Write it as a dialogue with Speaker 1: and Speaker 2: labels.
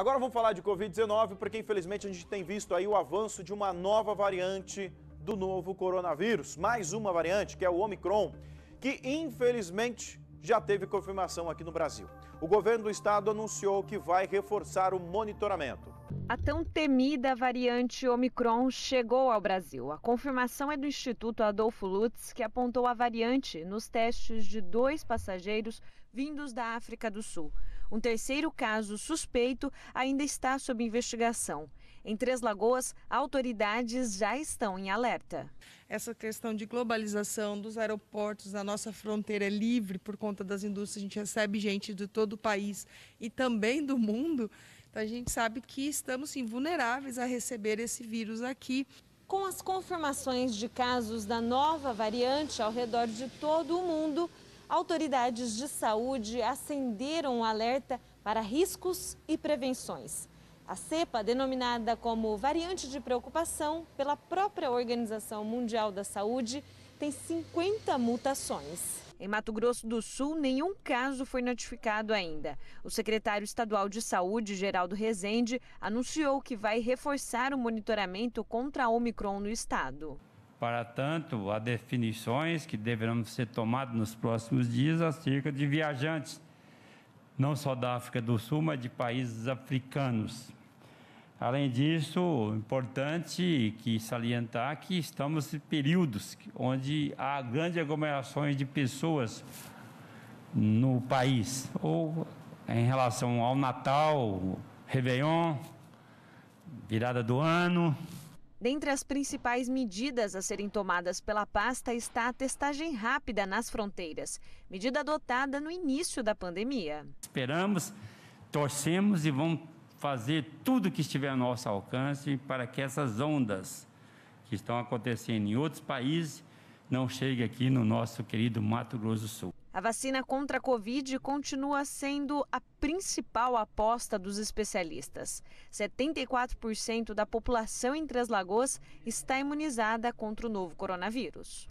Speaker 1: Agora vamos falar de Covid-19, porque infelizmente a gente tem visto aí o avanço de uma nova variante do novo coronavírus. Mais uma variante, que é o Omicron, que infelizmente já teve confirmação aqui no Brasil. O governo do estado anunciou que vai reforçar o monitoramento. A tão temida variante Omicron chegou ao Brasil. A confirmação é do Instituto Adolfo Lutz, que apontou a variante nos testes de dois passageiros vindos da África do Sul. Um terceiro caso suspeito ainda está sob investigação. Em Três Lagoas, autoridades já estão em alerta. Essa questão de globalização dos aeroportos, da nossa fronteira é livre por conta das indústrias, a gente recebe gente de todo o país e também do mundo. Então a gente sabe que estamos sim, vulneráveis a receber esse vírus aqui. Com as confirmações de casos da nova variante ao redor de todo o mundo, autoridades de saúde acenderam um alerta para riscos e prevenções. A cepa, denominada como variante de preocupação pela própria Organização Mundial da Saúde, tem 50 mutações. Em Mato Grosso do Sul, nenhum caso foi notificado ainda. O secretário estadual de Saúde, Geraldo Rezende, anunciou que vai reforçar o monitoramento contra a Omicron no estado.
Speaker 2: Para tanto, há definições que deverão ser tomadas nos próximos dias acerca de viajantes, não só da África do Sul, mas de países africanos. Além disso, é importante que salientar que estamos em períodos onde há grandes aglomerações de pessoas no país, ou em relação ao Natal, Réveillon, virada do ano,
Speaker 1: Dentre as principais medidas a serem tomadas pela pasta está a testagem rápida nas fronteiras, medida adotada no início da pandemia.
Speaker 2: Esperamos, torcemos e vamos fazer tudo que estiver ao nosso alcance para que essas ondas que estão acontecendo em outros países não cheguem aqui no nosso querido Mato Grosso do Sul.
Speaker 1: A vacina contra a Covid continua sendo a principal aposta dos especialistas. 74% da população em Três Lagoas está imunizada contra o novo coronavírus.